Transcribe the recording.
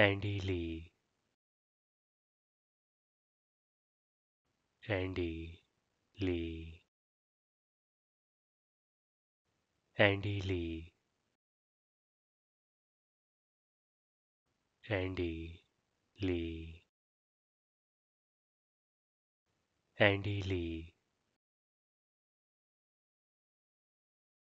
Andy Lee Andy Lee Andy Lee Andy Lee Andy Lee